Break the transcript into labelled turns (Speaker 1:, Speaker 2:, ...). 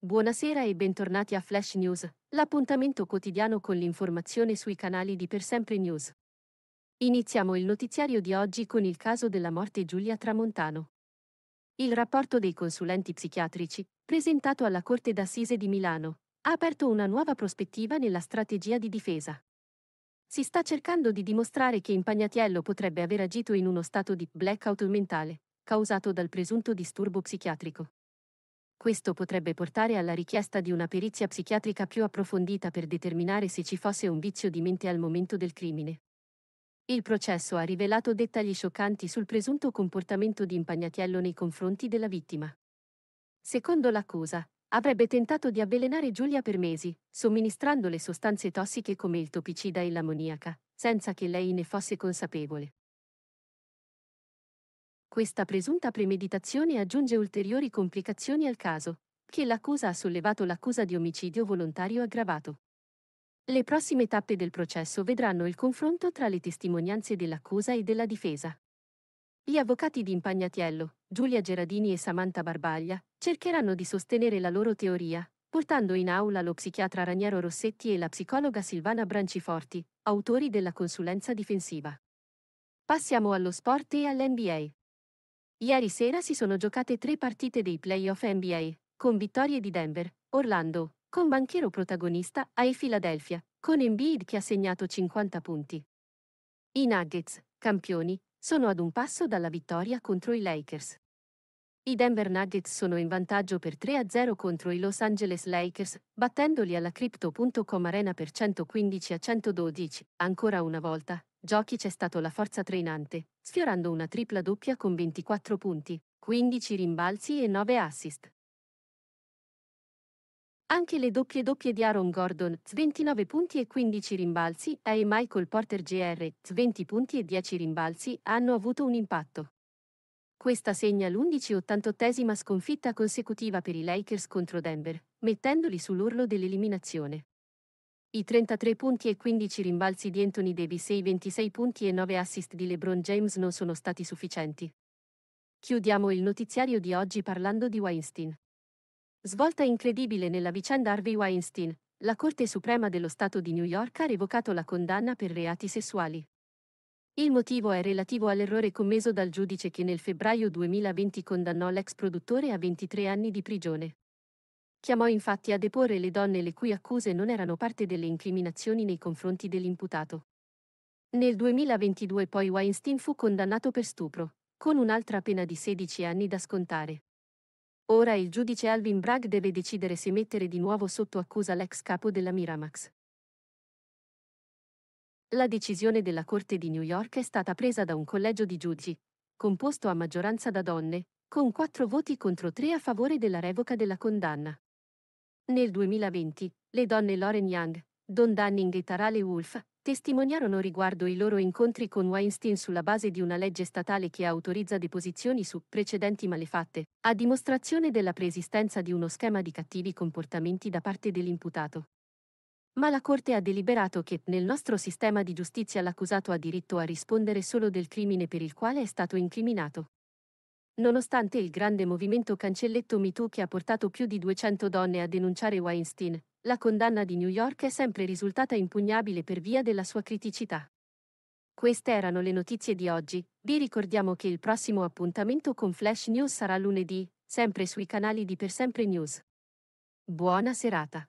Speaker 1: Buonasera e bentornati a Flash News, l'appuntamento quotidiano con l'informazione sui canali di Per Sempre News. Iniziamo il notiziario di oggi con il caso della morte Giulia Tramontano. Il rapporto dei consulenti psichiatrici, presentato alla Corte d'Assise di Milano, ha aperto una nuova prospettiva nella strategia di difesa. Si sta cercando di dimostrare che Impagnatiello potrebbe aver agito in uno stato di blackout mentale, causato dal presunto disturbo psichiatrico. Questo potrebbe portare alla richiesta di una perizia psichiatrica più approfondita per determinare se ci fosse un vizio di mente al momento del crimine. Il processo ha rivelato dettagli scioccanti sul presunto comportamento di Impagnatiello nei confronti della vittima. Secondo l'accusa, avrebbe tentato di avvelenare Giulia per mesi, somministrandole sostanze tossiche come il topicida e l'ammoniaca, senza che lei ne fosse consapevole. Questa presunta premeditazione aggiunge ulteriori complicazioni al caso, che l'accusa ha sollevato l'accusa di omicidio volontario aggravato. Le prossime tappe del processo vedranno il confronto tra le testimonianze dell'accusa e della difesa. Gli avvocati di Impagnatiello, Giulia Geradini e Samantha Barbaglia, cercheranno di sostenere la loro teoria, portando in aula lo psichiatra Raniero Rossetti e la psicologa Silvana Branciforti, autori della consulenza difensiva. Passiamo allo sport e all'NBA. Ieri sera si sono giocate tre partite dei playoff NBA, con vittorie di Denver, Orlando, con banchiero protagonista ai Philadelphia, con Embiid che ha segnato 50 punti. I Nuggets, campioni, sono ad un passo dalla vittoria contro i Lakers. I Denver Nuggets sono in vantaggio per 3-0 contro i Los Angeles Lakers, battendoli alla Crypto.com Arena per 115 a 112. Ancora una volta, giochi c'è stato la forza trainante, sfiorando una tripla doppia con 24 punti, 15 rimbalzi e 9 assist. Anche le doppie doppie di Aaron Gordon, 29 punti e 15 rimbalzi, e Michael Porter Jr., 20 punti e 10 rimbalzi, hanno avuto un impatto. Questa segna l'11-88esima sconfitta consecutiva per i Lakers contro Denver, mettendoli sull'urlo dell'eliminazione. I 33 punti e 15 rimbalzi di Anthony Davis e i 26 punti e 9 assist di LeBron James non sono stati sufficienti. Chiudiamo il notiziario di oggi parlando di Weinstein. Svolta incredibile nella vicenda Harvey Weinstein, la Corte Suprema dello Stato di New York ha revocato la condanna per reati sessuali. Il motivo è relativo all'errore commesso dal giudice che nel febbraio 2020 condannò l'ex produttore a 23 anni di prigione. Chiamò infatti a deporre le donne le cui accuse non erano parte delle incriminazioni nei confronti dell'imputato. Nel 2022 poi Weinstein fu condannato per stupro, con un'altra pena di 16 anni da scontare. Ora il giudice Alvin Bragg deve decidere se mettere di nuovo sotto accusa l'ex capo della Miramax. La decisione della Corte di New York è stata presa da un collegio di giudici, composto a maggioranza da donne, con quattro voti contro tre a favore della revoca della condanna. Nel 2020, le donne Lauren Young, Don Dunning e Tarale Wolf testimoniarono riguardo i loro incontri con Weinstein sulla base di una legge statale che autorizza deposizioni su precedenti malefatte, a dimostrazione della preesistenza di uno schema di cattivi comportamenti da parte dell'imputato. Ma la Corte ha deliberato che, nel nostro sistema di giustizia, l'accusato ha diritto a rispondere solo del crimine per il quale è stato incriminato. Nonostante il grande movimento cancelletto MeToo che ha portato più di 200 donne a denunciare Weinstein, la condanna di New York è sempre risultata impugnabile per via della sua criticità. Queste erano le notizie di oggi, vi ricordiamo che il prossimo appuntamento con Flash News sarà lunedì, sempre sui canali di Per Sempre News. Buona serata.